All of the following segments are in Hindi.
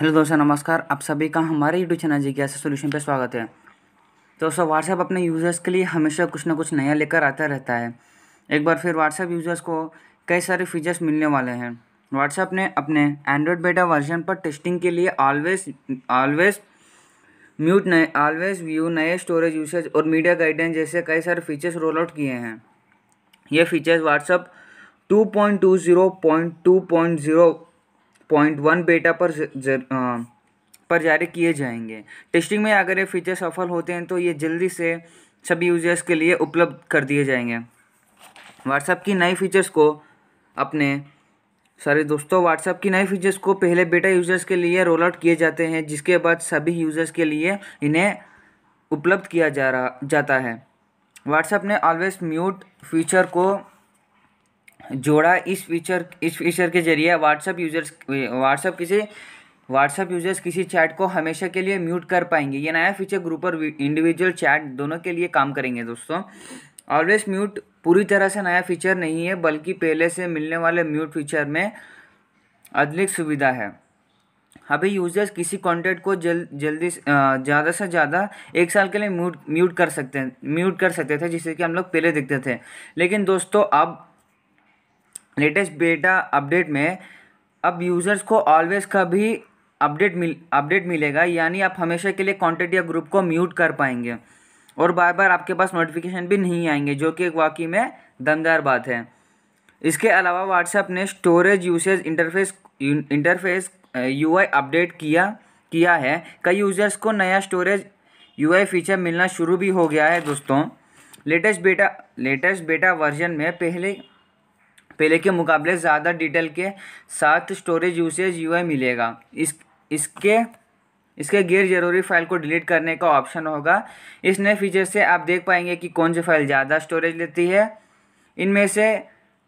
हेलो दोस्तों नमस्कार आप सभी का हमारे यूट्यूब चैनल जिज्ञासा सोल्यूशन पर स्वागत है दोस्तों व्हाट्सएप अपने यूज़र्स के लिए हमेशा कुछ ना कुछ नया लेकर आता रहता है एक बार फिर व्हाट्सएप यूज़र्स को कई सारे फीचर्स मिलने वाले हैं व्हाट्सएप ने अपने एंड्रॉयड बेटा वर्जन पर टेस्टिंग के लिए ऑलवेज ऑलवेज म्यूट नए ऑलवेज व्यू नए स्टोरेज यूसेज और मीडिया गाइडेंस जैसे कई सारे फीचर्स रोल आउट किए हैं ये features WhatsApp two point one beta पर जर, आ, पर जारी किए जाएंगे टेस्टिंग में अगर ये फीचर सफल होते हैं तो ये जल्दी से सभी यूजर्स के लिए उपलब्ध कर दिए जाएंगे व्हाट्सएप की नई फीचर्स को अपने सारे दोस्तों व्हाट्सएप की नई फीचर्स को पहले बेटा यूजर्स के लिए रोल आउट किए जाते हैं जिसके बाद सभी यूजर्स के लिए इन्हें उपलब्ध किया जा रहा जाता है व्हाट्सएप ने ऑलवेज म्यूट फीचर को जोड़ा इस फीचर इस फीचर के जरिए व्हाट्सएप यूजर्स व्हाट्सएप किसी व्हाट्सएप यूजर्स किसी चैट को हमेशा के लिए म्यूट कर पाएंगे ये नया फीचर ग्रुप और इंडिविजुअल चैट दोनों के लिए काम करेंगे दोस्तों ऑलवेज म्यूट पूरी तरह से नया फीचर नहीं है बल्कि पहले से मिलने वाले म्यूट फीचर में अधिक सुविधा है अभी यूजर्स किसी कॉन्टेक्ट को जल जल्दी ज़्यादा से ज़्यादा एक साल के लिए म्यूट म्यूट कर सकते हैं म्यूट कर सकते थे जिसे कि हम लोग पहले देखते थे लेकिन दोस्तों अब लेटेस्ट बेटा अपडेट में अब यूज़र्स को ऑलवेज का भी अपडेट मिल अपडेट मिलेगा यानी आप हमेशा के लिए कॉन्टेक्ट या ग्रुप को म्यूट कर पाएंगे और बार बार आपके पास नोटिफिकेशन भी नहीं आएंगे जो कि एक वाकई में दमदार बात है इसके अलावा व्हाट्सएप ने storage usage interface interface you update किया किया है कई यूज़र्स को नया स्टोरेज यू फीचर मिलना शुरू भी हो गया है दोस्तों लेटेस्ट बेटा लेटेस्ट बेटा वर्जन में पहले पहले के मुकाबले ज़्यादा डिटेल के साथ स्टोरेज यूसेज यू मिलेगा इस इसके इसके गैर जरूरी फाइल को डिलीट करने का ऑप्शन होगा इस नए फीचर से आप देख पाएंगे कि कौन सी फाइल ज़्यादा स्टोरेज लेती है इनमें से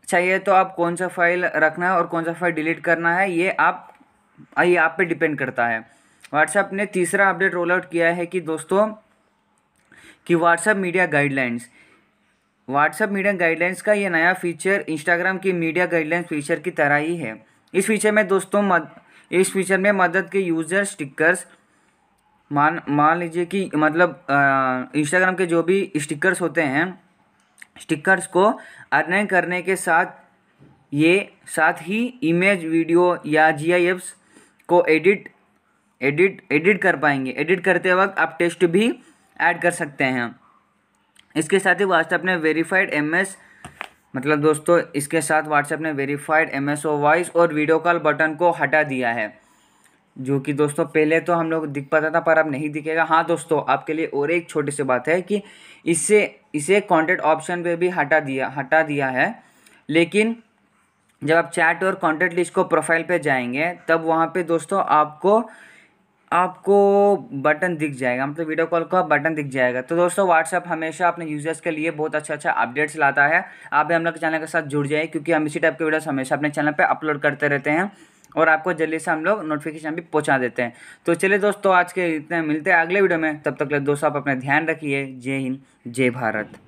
चाहिए तो आप कौन सा फाइल रखना है और कौन सा फाइल डिलीट करना है ये आप ये आप पे डिपेंड करता है व्हाट्सएप ने तीसरा अपडेट रोल आउट किया है कि दोस्तों कि WhatsApp media guidelines WhatsApp media guidelines का ये नया फीचर इंस्टाग्राम की मीडिया गाइडलाइंस फीचर की तरह ही है इस फीचर में दोस्तों मद, इस फीचर में मदद के यूज़र स्टिकर्स मान मान लीजिए कि मतलब इंस्टाग्राम के जो भी स्टिकर्स होते हैं स्टिकर्स को अर्निंग करने के साथ ये साथ ही इमेज वीडियो या जी को एडिट एडिट एडिट कर पाएंगे एडिट करते वक्त आप टेस्ट भी ऐड कर सकते हैं इसके साथ ही व्हाट्सएप ने वेरीफाइड एम मतलब दोस्तों इसके साथ व्हाट्सएप ने verified M S O voice और वीडियो कॉल बटन को हटा दिया है जो कि दोस्तों पहले तो हम लोग दिख पाता था पर अब नहीं दिखेगा हाँ दोस्तों आपके लिए और एक छोटी सी बात है कि इससे इसे कॉन्टेक्ट ऑप्शन पे भी हटा दिया हटा दिया है लेकिन जब आप चैट और कॉन्टेक्ट लिस्ट को प्रोफाइल पे जाएंगे तब वहाँ पे दोस्तों आपको आपको बटन दिख जाएगा मतलब वीडियो कॉल का बटन दिख जाएगा तो दोस्तों व्हाट्सअप हमेशा अपने यूज़र्स के लिए बहुत अच्छा अच्छा अपडेट्स लाता है आप भी हम लोग के चैनल के साथ जुड़ जाइए क्योंकि हम इसी टाइप के वीडियोस हमेशा अपने चैनल पे अपलोड करते रहते हैं और आपको जल्दी से हम लोग नोटिफिकेशन भी पहुँचा देते हैं तो चलिए दोस्तों आज के इतने मिलते हैं अगले वीडियो में तब तक दोस्तों आप अपना ध्यान रखिए जय हिंद जय भारत